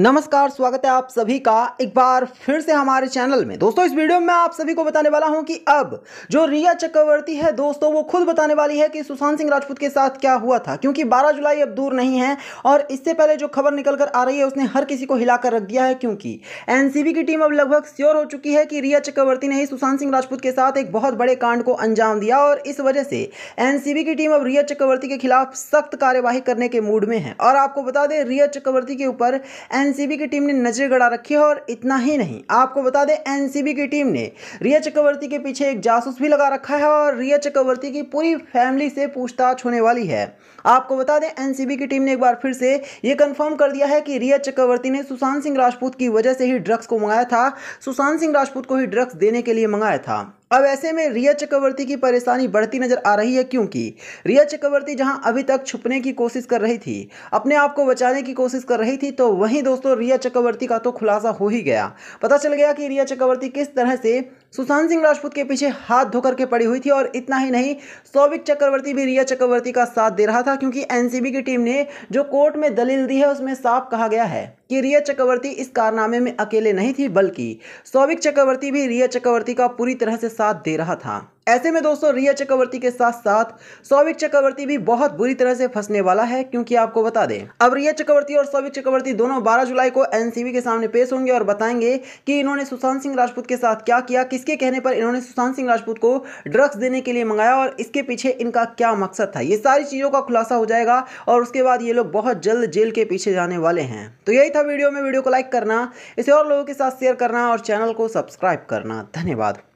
नमस्कार स्वागत है आप सभी का एक बार फिर से हमारे चैनल में दोस्तों इस वीडियो में आप सभी को बताने वाला हूं कि अब जो रिया चक्रवर्ती है दोस्तों वो खुद बताने वाली है कि सुशांत सिंह राजपूत के साथ क्या हुआ था क्योंकि 12 जुलाई अब दूर नहीं है और इससे पहले जो खबर निकल कर आ रही है उसने हर किसी को हिलाकर रख दिया है क्योंकि एनसीबी की टीम अब लगभग श्योर हो चुकी है कि रिया चक्रवर्ती ने ही सुशांत सिंह राजपूत के साथ एक बहुत बड़े कांड को अंजाम दिया और इस वजह से एनसीबी की टीम अब रिया चक्रवर्ती के खिलाफ सख्त कार्यवाही करने के मूड में है और आपको बता दें रिया चक्रवर्ती के ऊपर एन एनसीबी की टीम ने नजर गड़ा रखी है और इतना ही नहीं आपको बता दें एनसीबी की टीम ने रिया चक्रवर्ती के पीछे एक जासूस भी लगा रखा है और रिया चक्रवर्ती की पूरी फैमिली से पूछताछ होने वाली है आपको बता दें एनसीबी की टीम ने एक बार फिर से यह कंफर्म कर दिया है कि रिया चक्रवर्ती ने सुशांत सिंह राजपूत की वजह से ही ड्रग्स को मंगाया था सुशांत सिंह राजपूत को ही ड्रग्स देने के लिए मंगाया था अब ऐसे में रिया चक्रवर्ती की परेशानी बढ़ती नजर आ रही है क्योंकि रिया चक्रवर्ती जहां अभी तक छुपने की कोशिश कर रही थी अपने आप को बचाने की कोशिश कर रही थी तो वहीं दोस्तों रिया चक्रवर्ती का तो खुलासा हो ही गया पता चल गया कि रिया चक्रवर्ती किस तरह से सुशांत सिंह राजपूत के पीछे हाथ धोकर के पड़ी हुई थी और इतना ही नहीं सौभिक चक्रवर्ती भी रिया चक्रवर्ती का साथ दे रहा था क्योंकि एनसीबी की टीम ने जो कोर्ट में दलील दी है उसमें साफ कहा गया है कि रिया चक्रवर्ती इस कारनामे में अकेले नहीं थी बल्कि सौविक चक्रवर्ती भी रिया चक्रवर्ती का पूरी तरह से साथ दे रहा था ऐसे में दोस्तों रिया चक्रवर्ती के साथ साथ सौविक चक्रवर्ती भी बहुत बुरी तरह से फंसने वाला है क्योंकि आपको बता दें अब रिया चक्रवर्ती और सौविक चक्रवर्ती दोनों 12 जुलाई को एनसीबी के सामने पेश होंगे और बताएंगे कि इन्होंने सुशांत सिंह राजपूत के साथ क्या किया किसके कहने पर इन्होंने सुशांत सिंह राजपूत को ड्रग्स देने के लिए मंगाया और इसके पीछे इनका क्या मकसद था ये सारी चीज़ों का खुलासा हो जाएगा और उसके बाद ये लोग बहुत जल्द जेल के पीछे जाने वाले हैं तो यही था था वीडियो में वीडियो को लाइक करना इसे और लोगों के साथ शेयर करना और चैनल को सब्सक्राइब करना धन्यवाद